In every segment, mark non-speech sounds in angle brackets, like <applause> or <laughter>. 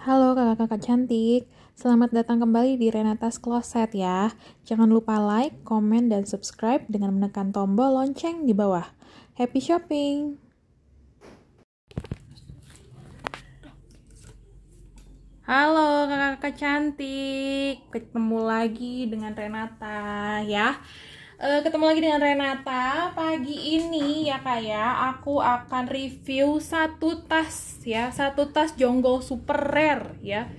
Halo kakak-kakak cantik, selamat datang kembali di Renata's Closet ya. Jangan lupa like, komen, dan subscribe dengan menekan tombol lonceng di bawah. Happy shopping! Halo kakak-kakak cantik, ketemu lagi dengan Renata ya. Eh, ketemu lagi dengan Renata pagi ini ya kak ya aku akan review satu tas ya satu tas jonggol super rare ya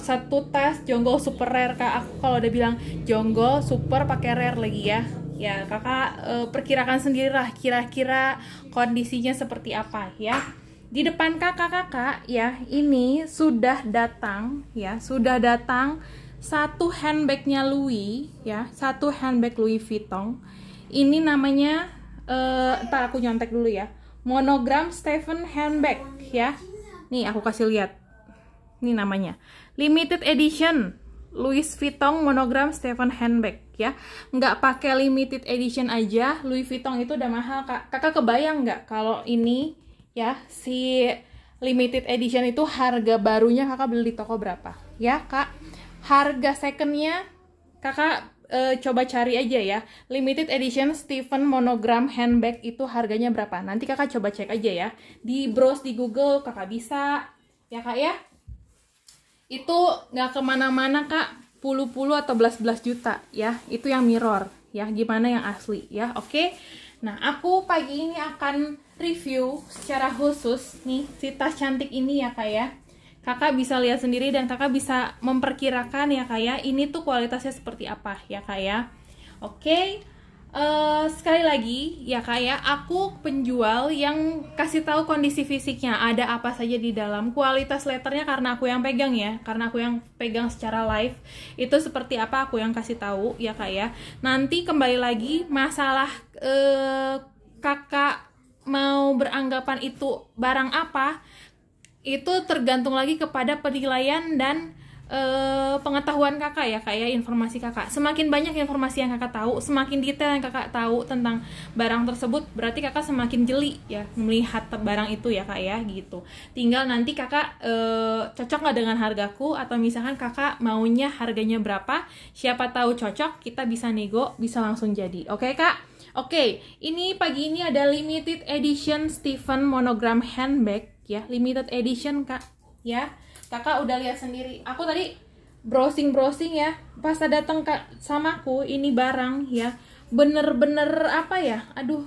satu tas jonggol super rare kak aku kalau udah bilang jonggol super pakai rare lagi ya ya kakak uh, perkirakan sendirilah kira-kira kondisinya seperti apa ya di depan kakak-kakak ya ini sudah datang ya sudah datang satu handbagnya Louis ya satu handbag Louis Vuitton ini namanya uh, ntar aku nyontek dulu ya monogram Stephen handbag ya nih aku kasih lihat ini namanya limited edition Louis Vuitton monogram Stephen handbag ya nggak pakai limited edition aja Louis Vuitton itu udah mahal kak kakak kebayang nggak kalau ini ya si limited edition itu harga barunya kakak beli di toko berapa ya kak harga secondnya kakak e, coba cari aja ya limited edition Stephen monogram handbag itu harganya berapa nanti kakak coba cek aja ya di browse di Google kakak bisa ya kak ya itu nggak kemana-mana kak puluh-puluh atau belas-belas juta ya itu yang mirror ya gimana yang asli ya oke okay? nah aku pagi ini akan review secara khusus nih si tas cantik ini ya kak ya kakak bisa lihat sendiri dan kakak bisa memperkirakan ya kak ya ini tuh kualitasnya seperti apa ya kak ya oke uh, sekali lagi ya kak ya aku penjual yang kasih tahu kondisi fisiknya ada apa saja di dalam kualitas letternya karena aku yang pegang ya karena aku yang pegang secara live itu seperti apa aku yang kasih tahu ya kak ya nanti kembali lagi masalah uh, kakak mau beranggapan itu barang apa itu tergantung lagi kepada penilaian dan e, pengetahuan kakak ya kayak informasi kakak semakin banyak informasi yang kakak tahu semakin detail yang kakak tahu tentang barang tersebut berarti kakak semakin jeli ya melihat barang itu ya kak ya gitu tinggal nanti kakak e, cocok nggak dengan hargaku atau misalkan kakak maunya harganya berapa siapa tahu cocok kita bisa nego bisa langsung jadi oke okay, kak Oke, okay, ini pagi ini ada limited edition Stephen monogram handbag ya limited edition kak ya kakak udah lihat sendiri aku tadi browsing browsing ya pas datang kak aku ini barang ya bener-bener apa ya aduh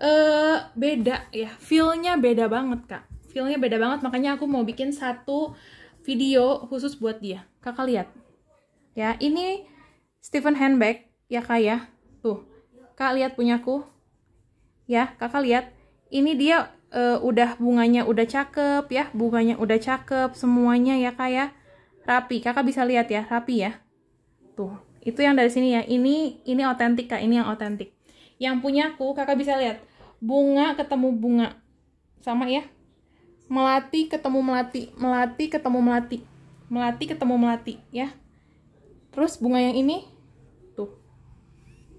eh beda ya feelnya beda banget kak feelnya beda banget makanya aku mau bikin satu video khusus buat dia kakak lihat ya ini Stephen handbag ya kak ya tuh kak lihat punyaku ya kakak lihat ini dia uh, udah bunganya udah cakep ya, bunganya udah cakep semuanya ya kak ya, rapi. Kakak bisa lihat ya, rapi ya. Tuh, itu yang dari sini ya. Ini ini otentik kak, ini yang otentik. Yang punya aku kakak bisa lihat, bunga ketemu bunga, sama ya. Melati ketemu melati, melati ketemu melati, melati ketemu melati ya. Terus bunga yang ini, tuh,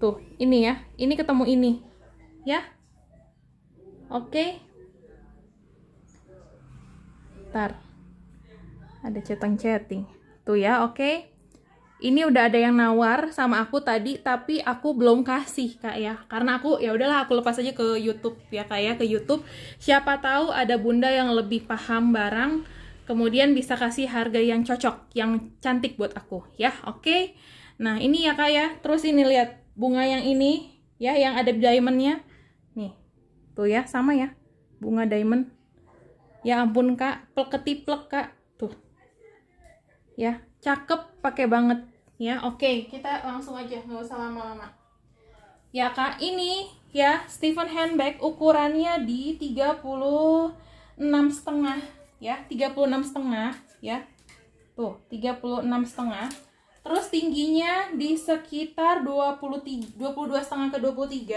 tuh, ini ya, ini ketemu ini, ya. Oke. Okay? Bentar. Ada chatting chatting Tuh ya, oke. Okay? Ini udah ada yang nawar sama aku tadi, tapi aku belum kasih, Kak ya. Karena aku ya udahlah aku lepas aja ke YouTube ya, Kak ya, ke YouTube. Siapa tahu ada bunda yang lebih paham barang, kemudian bisa kasih harga yang cocok, yang cantik buat aku, ya. Oke. Okay? Nah, ini ya, Kak ya. Terus ini lihat bunga yang ini ya, yang ada diamondnya. Nih. Tuh ya, sama ya. Bunga diamond ya ampun kak pleketi plek kak tuh ya cakep pakai banget ya oke okay, kita langsung aja nggak usah lama-lama ya kak ini ya Stephen handbag ukurannya di 36 setengah ya 36 setengah ya tuh 36 setengah terus tingginya di sekitar puluh 22 setengah ke 23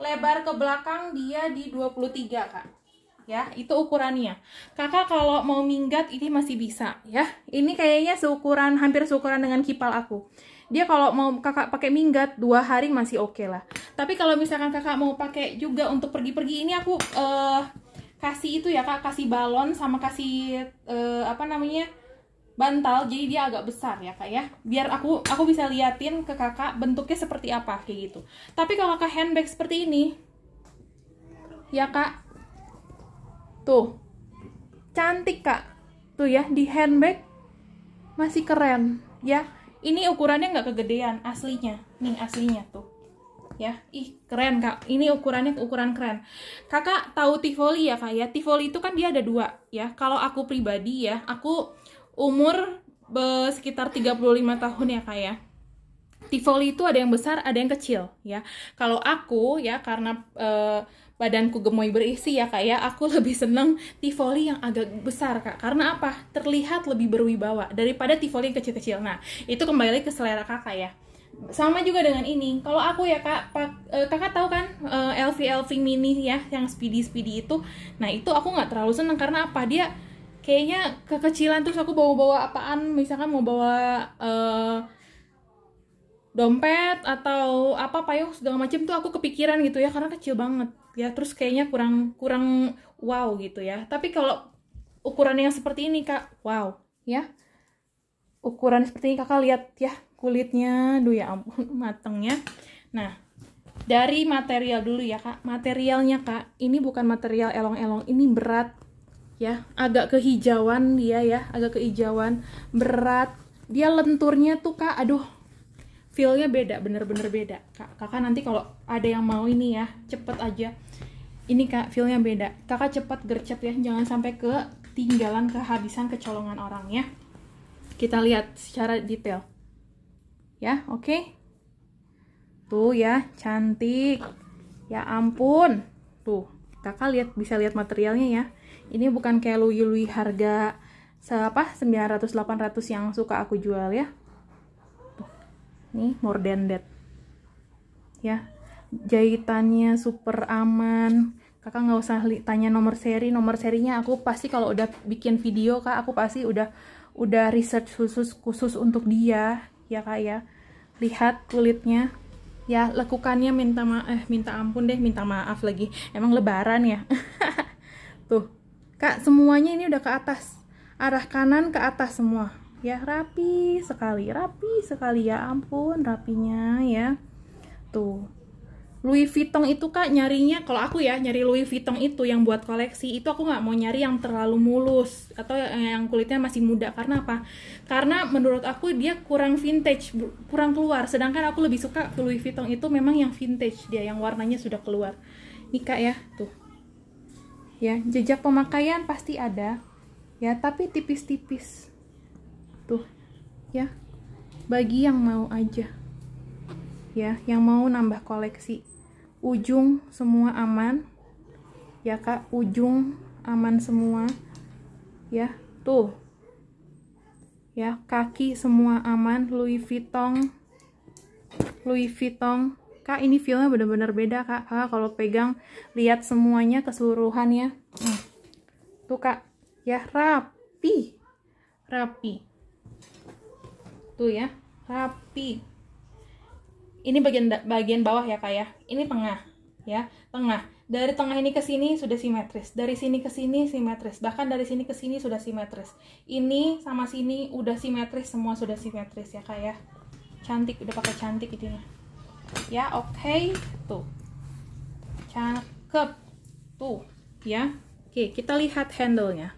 lebar ke belakang dia di 23 kak ya itu ukurannya kakak kalau mau minggat ini masih bisa ya ini kayaknya seukuran hampir seukuran dengan kipal aku dia kalau mau kakak pakai minggat dua hari masih oke okay lah tapi kalau misalkan kakak mau pakai juga untuk pergi-pergi ini aku uh, kasih itu ya kak kasih balon sama kasih uh, apa namanya bantal jadi dia agak besar ya kak ya biar aku aku bisa liatin ke kakak bentuknya seperti apa kayak gitu tapi kalau kakak handbag seperti ini ya kak Tuh. Cantik, Kak. Tuh ya, di handbag masih keren, ya. Ini ukurannya nggak kegedean aslinya. Nih aslinya tuh. Ya, ih keren kak. Ini ukurannya ukuran keren. Kakak tahu tivoli ya kak ya. Tivoli itu kan dia ada dua ya. Kalau aku pribadi ya, aku umur be, sekitar 35 tahun ya kak ya. Tivoli itu ada yang besar, ada yang kecil ya. Kalau aku ya karena e, badanku gemoy berisi ya kak ya aku <laughs> lebih seneng tifoli yang agak besar kak karena apa terlihat lebih berwibawa daripada tifoli yang kecil-kecil nah itu kembali ke selera kakak ya sama juga dengan ini kalau aku ya kak pak, eh, kakak tahu kan eh, LV LV mini ya yang speedy speedy itu nah itu aku nggak terlalu seneng karena apa dia kayaknya kekecilan terus aku bawa-bawa apaan misalkan mau bawa eh, dompet atau apa payung segala macam tuh aku kepikiran gitu ya karena kecil banget ya terus kayaknya kurang kurang wow gitu ya tapi kalau ukuran yang seperti ini kak wow ya ukuran seperti ini kakak lihat ya kulitnya duh ya ampun <laughs> matengnya nah dari material dulu ya kak materialnya kak ini bukan material elong-elong ini berat ya agak kehijauan dia ya agak kehijauan berat dia lenturnya tuh kak aduh feelnya beda bener-bener beda kak kakak nanti kalau ada yang mau ini ya cepet aja ini kak feelnya beda kakak cepat gercep ya jangan sampai ke tinggalan, kehabisan kecolongan orang ya kita lihat secara detail ya oke okay? tuh ya cantik ya ampun tuh kakak lihat bisa lihat materialnya ya ini bukan kayak luyu lui harga apa 900 800 yang suka aku jual ya tuh. nih more than that ya jahitannya super aman kakak nggak usah tanya nomor seri nomor serinya aku pasti kalau udah bikin video kak aku pasti udah udah research khusus khusus untuk dia ya kak ya lihat kulitnya ya lekukannya minta ma eh minta ampun deh minta maaf lagi emang lebaran ya <laughs> tuh kak semuanya ini udah ke atas arah kanan ke atas semua ya rapi sekali rapi sekali ya ampun rapinya ya tuh Louis Vuitton itu kak nyarinya kalau aku ya nyari Louis Vuitton itu yang buat koleksi itu aku nggak mau nyari yang terlalu mulus atau yang kulitnya masih muda karena apa? Karena menurut aku dia kurang vintage, kurang keluar. Sedangkan aku lebih suka Louis Vuitton itu memang yang vintage dia yang warnanya sudah keluar. Nih kak ya tuh. Ya jejak pemakaian pasti ada ya tapi tipis-tipis. Tuh ya bagi yang mau aja ya yang mau nambah koleksi ujung semua aman ya kak ujung aman semua ya tuh ya kaki semua aman Louis Vuitton Louis Vuitton kak ini feelnya bener-bener beda kak kalau pegang lihat semuanya keseluruhan ya hmm. tuh kak ya rapi rapi tuh ya rapi ini bagian bagian bawah ya kak ya ini tengah ya tengah dari tengah ini ke sini sudah simetris dari sini ke sini simetris bahkan dari sini ke sini sudah simetris ini sama sini udah simetris semua sudah simetris ya kak ya cantik udah pakai cantik itunya ya oke okay. tuh cakep tuh ya oke kita lihat handle nya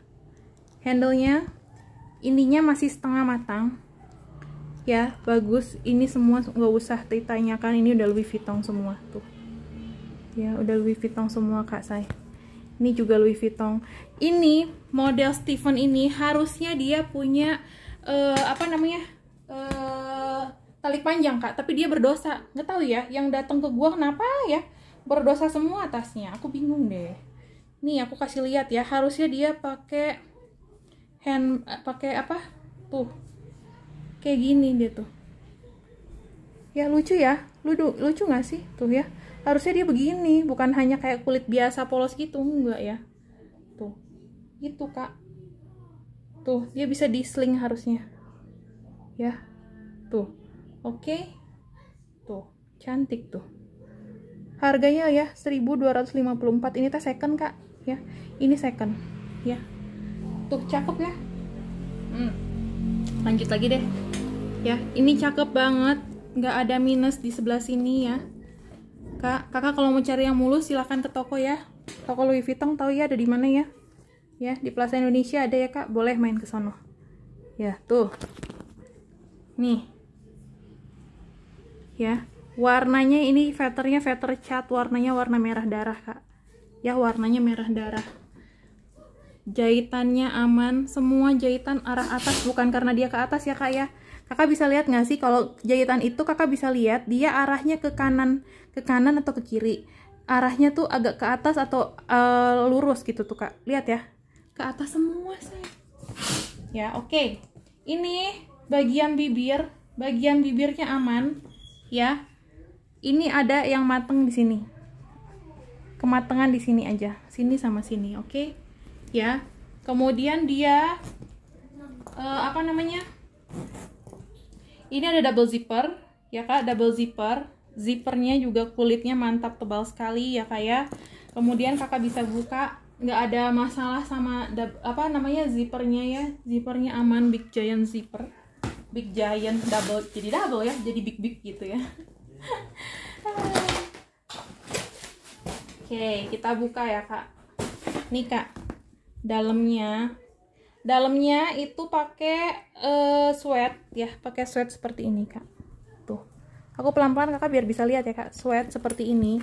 handle nya ininya masih setengah matang ya bagus ini semua nggak usah ditanyakan ini udah Louis Vuitton semua tuh ya udah Louis Vuitton semua kak saya ini juga Louis Vuitton ini model Stephen ini harusnya dia punya uh, apa namanya uh, tali panjang kak tapi dia berdosa nggak tahu ya yang datang ke gua kenapa ya berdosa semua atasnya aku bingung deh nih aku kasih lihat ya harusnya dia pakai hand eh, pakai apa tuh kayak gini dia tuh ya lucu ya lu lucu nggak sih tuh ya harusnya dia begini bukan hanya kayak kulit biasa polos gitu enggak ya tuh gitu kak tuh dia bisa disling harusnya ya tuh oke okay. tuh cantik tuh harganya ya 1254 ini teh second kak ya ini second ya tuh cakep ya hmm lanjut lagi deh ya ini cakep banget nggak ada minus di sebelah sini ya kak kakak kalau mau cari yang mulus silahkan ke toko ya toko Louis Vuitton tahu ya ada di mana ya ya di Plaza Indonesia ada ya kak boleh main ke sono ya tuh nih ya warnanya ini veternya veter cat warnanya warna merah darah kak ya warnanya merah darah jahitannya aman semua jahitan arah atas bukan karena dia ke atas ya kak ya kakak bisa lihat nggak sih kalau jahitan itu kakak bisa lihat dia arahnya ke kanan ke kanan atau ke kiri arahnya tuh agak ke atas atau uh, lurus gitu tuh kak lihat ya ke atas semua sih. ya oke okay. ini bagian bibir bagian bibirnya aman ya ini ada yang mateng di sini kematangan di sini aja sini sama sini oke okay? ya kemudian dia uh, apa namanya ini ada double zipper ya kak double zipper zippernya juga kulitnya mantap tebal sekali ya kak ya kemudian kakak bisa buka nggak ada masalah sama apa namanya zippernya ya zippernya aman big giant zipper big giant double jadi double ya jadi big big gitu ya <laughs> oke okay, kita buka ya kak nih kak dalamnya dalamnya itu pakai uh, sweat ya pakai sweat seperti ini kak tuh aku pelan-pelan kakak biar bisa lihat ya kak sweat seperti ini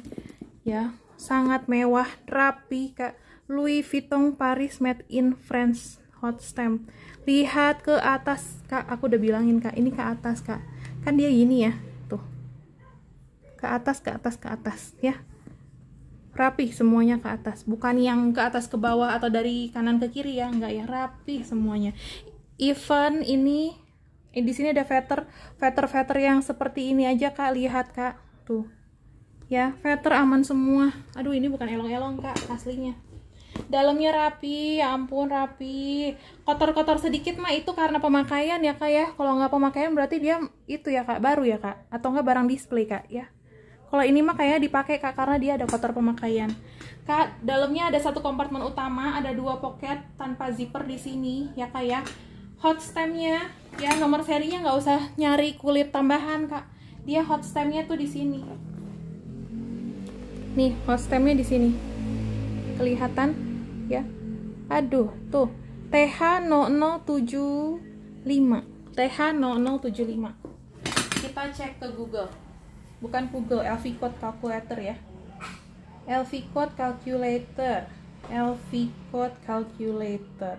ya sangat mewah rapi kak Louis Vuitton Paris made in France hot stamp lihat ke atas kak aku udah bilangin kak ini ke atas kak kan dia gini ya tuh ke atas ke atas ke atas ya rapih semuanya ke atas bukan yang ke atas ke bawah atau dari kanan ke kiri ya enggak ya rapih semuanya even ini eh, di sini ada feather feather feather yang seperti ini aja kak lihat kak tuh ya feather aman semua aduh ini bukan elong-elong kak aslinya dalamnya rapi ya ampun rapi kotor-kotor sedikit mah itu karena pemakaian ya kak ya kalau nggak pemakaian berarti dia itu ya kak baru ya kak atau nggak barang display kak ya kalau ini mah kayaknya dipakai kak karena dia ada kotor pemakaian. Kak, dalamnya ada satu kompartemen utama, ada dua pocket tanpa zipper di sini ya kak ya. Hot stemnya ya nomor serinya nggak usah nyari kulit tambahan kak. Dia hot stemnya tuh di sini. Nih hot stemnya di sini. Kelihatan ya. Aduh tuh TH0075 TH0075 kita cek ke Google bukan Google LV Code Calculator ya LV Code Calculator LV Code Calculator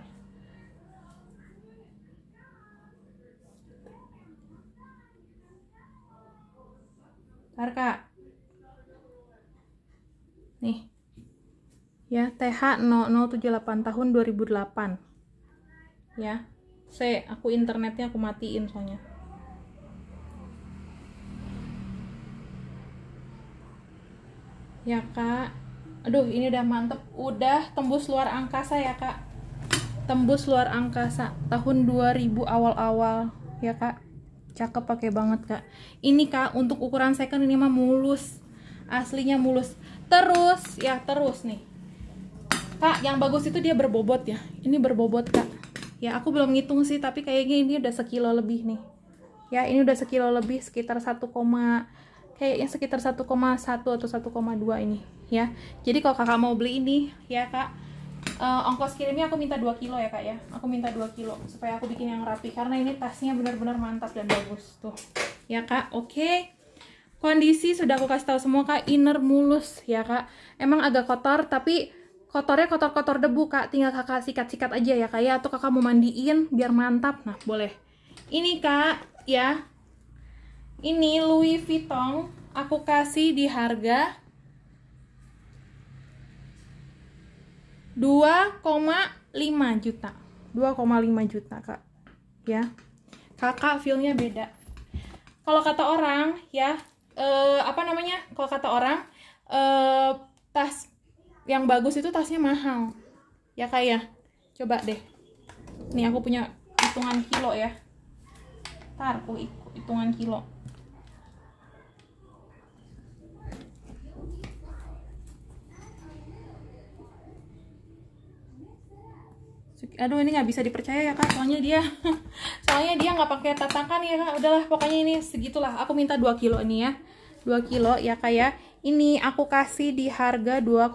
Ntar kak Nih Ya TH 0078 tahun 2008 Ya C aku internetnya aku matiin soalnya ya kak aduh ini udah mantep udah tembus luar angkasa ya kak tembus luar angkasa tahun 2000 awal-awal ya kak cakep pakai banget kak ini kak untuk ukuran second ini mah mulus aslinya mulus terus ya terus nih kak yang bagus itu dia berbobot ya ini berbobot kak ya aku belum ngitung sih tapi kayaknya ini udah sekilo lebih nih ya ini udah sekilo lebih sekitar 1, Kayak eh, yang sekitar 1,1 atau 1,2 ini ya jadi kalau kakak mau beli ini ya kak uh, ongkos kirimnya aku minta 2 kilo ya kak ya aku minta 2 kilo supaya aku bikin yang rapi karena ini tasnya benar-benar mantap dan bagus tuh ya kak oke okay. kondisi sudah aku kasih tahu semua kak inner mulus ya kak emang agak kotor tapi kotornya kotor-kotor debu kak tinggal kakak sikat-sikat aja ya kak ya atau kakak mau mandiin biar mantap nah boleh ini kak ya ini Louis Vuitton aku kasih di harga 2,5 juta 2,5 juta kak ya kakak feelnya beda kalau kata orang ya eh, apa namanya kalau kata orang eh, tas yang bagus itu tasnya mahal ya kak ya coba deh nih aku punya hitungan kilo ya tar aku hitungan kilo aduh ini nggak bisa dipercaya ya kak soalnya dia <laughs> soalnya dia nggak pakai tatakan ya kak udahlah pokoknya ini segitulah aku minta 2 kilo ini ya 2 kilo ya kak ya ini aku kasih di harga 2,5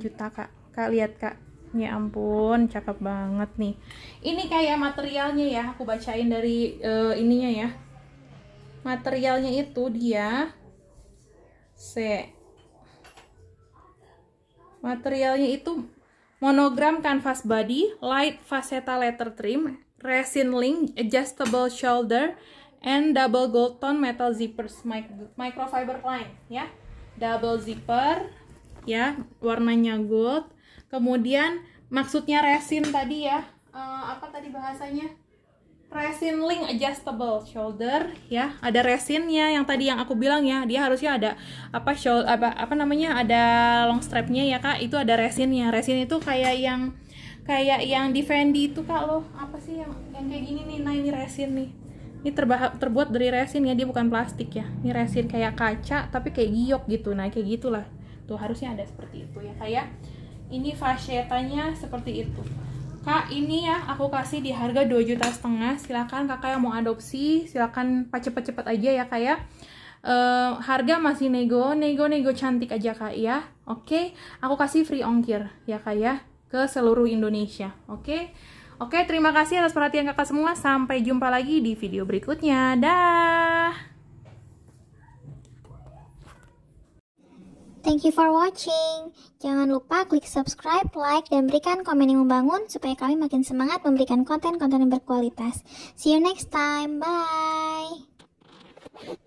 juta kak kak lihat kak ya ampun cakep banget nih ini kayak materialnya ya aku bacain dari uh, ininya ya materialnya itu dia C materialnya itu monogram canvas body, light faceta letter trim, resin link, adjustable shoulder, and double gold tone metal zippers microfiber line ya. Double zipper ya, warnanya gold. Kemudian maksudnya resin tadi ya. Uh, apa tadi bahasanya? resin link adjustable shoulder ya ada resinnya yang tadi yang aku bilang ya dia harusnya ada apa shoulder apa apa namanya ada long strapnya ya kak itu ada resinnya resin itu kayak yang kayak yang di Fendi itu kak loh apa sih yang yang kayak gini nih nah ini resin nih ini terba terbuat dari resin ya dia bukan plastik ya ini resin kayak kaca tapi kayak giok gitu nah kayak gitulah tuh harusnya ada seperti itu ya kayak ya. ini fasetanya seperti itu Kak, ini ya aku kasih di harga 2 juta setengah. Silakan kakak yang mau adopsi, silakan cepat-cepat aja ya kak ya. Uh, harga masih nego, nego-nego cantik aja kak ya. Oke, okay? aku kasih free ongkir ya kak ya ke seluruh Indonesia. Oke, okay? oke okay, terima kasih atas perhatian kakak semua. Sampai jumpa lagi di video berikutnya. Dah. Thank you for watching. Jangan lupa klik subscribe, like, dan berikan komen yang membangun supaya kami makin semangat memberikan konten-konten yang berkualitas. See you next time. Bye.